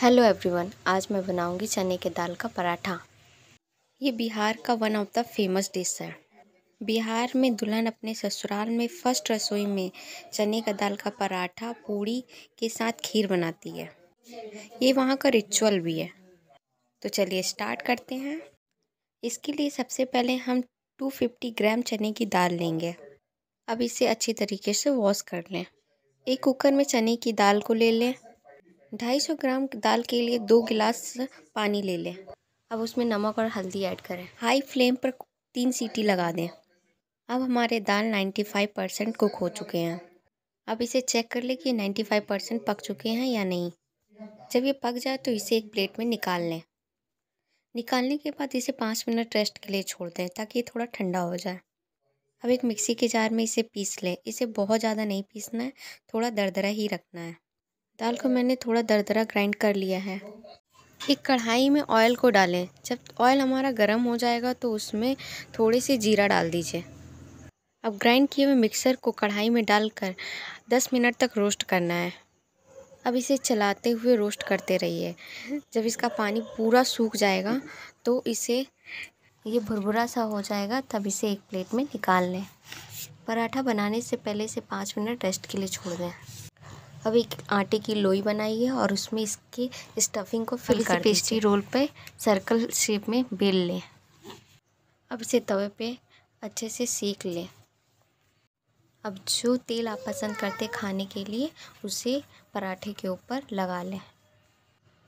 hello everyone आज मैं बनाऊंगी चने के दाल का पराठा ये बिहार का one of the famous dish है बिहार में दुल्हन अपने ससुराल में फर्स्ट रसोई में चने का दाल का पराठा पूड़ी के साथ खीर बनाती है ये वहाँ का रिचुअल भी है तो चलिए स्टार्ट करते हैं इसके लिए सबसे पहले हम 250 ग्राम चने की दाल लेंगे अब इसे अच्छी तरीके से वॉश कर लें एक कुकर में चने की दाल को ले लें ढाई सौ ग्राम दाल के लिए दो गिलास पानी ले लें अब उसमें नमक और हल्दी ऐड करें हाई फ्लेम पर तीन सीटी लगा दें अब हमारे दाल 95 परसेंट कुक हो चुके हैं अब इसे चेक कर लें कि 95 परसेंट पक चुके हैं या नहीं जब ये पक जाए तो इसे एक प्लेट में निकाल लें निकालने के बाद इसे पाँच मिनट रेस्ट के लिए छोड़ दें ताकि ये थोड़ा ठंडा हो जाए अब एक मिक्सी के जार में इसे पीस लें इसे बहुत ज़्यादा नहीं पीसना है थोड़ा दरदरा ही रखना है दाल को मैंने थोड़ा दरदरा ग्राइंड कर लिया है एक कढ़ाई में ऑयल को डालें जब ऑयल हमारा गर्म हो जाएगा तो उसमें थोड़े से जीरा डाल दीजिए अब ग्राइंड किए हुए मिक्सर को कढ़ाई में डालकर 10 मिनट तक रोस्ट करना है अब इसे चलाते हुए रोस्ट करते रहिए जब इसका पानी पूरा सूख जाएगा तो इसे ये भुरभुरा सा हो जाएगा तब इसे एक प्लेट में निकाल लें पराठा बनाने से पहले इसे पाँच मिनट रेस्ट के लिए छोड़ दें अब एक आटे की लोई बनाई है और उसमें इसके स्टफिंग को फिल कर पेस्ट्री रोल पे सर्कल शेप में बेल लें अब इसे तवे पे अच्छे से सेक लें अब जो तेल आप पसंद करते खाने के लिए उसे पराठे के ऊपर लगा लें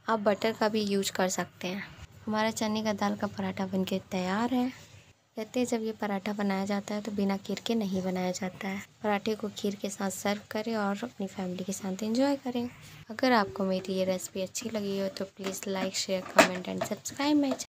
आप बटर का भी यूज कर सकते हैं हमारा चने का दाल का पराठा बनके तैयार है कहते हैं जब ये पराठा बनाया जाता है तो बिना खीर के नहीं बनाया जाता है पराठे को खीर के साथ सर्व करें और अपनी फैमिली के साथ एंजॉय करें अगर आपको मेरी ये रेसिपी अच्छी लगी हो तो please like share comment and subscribe my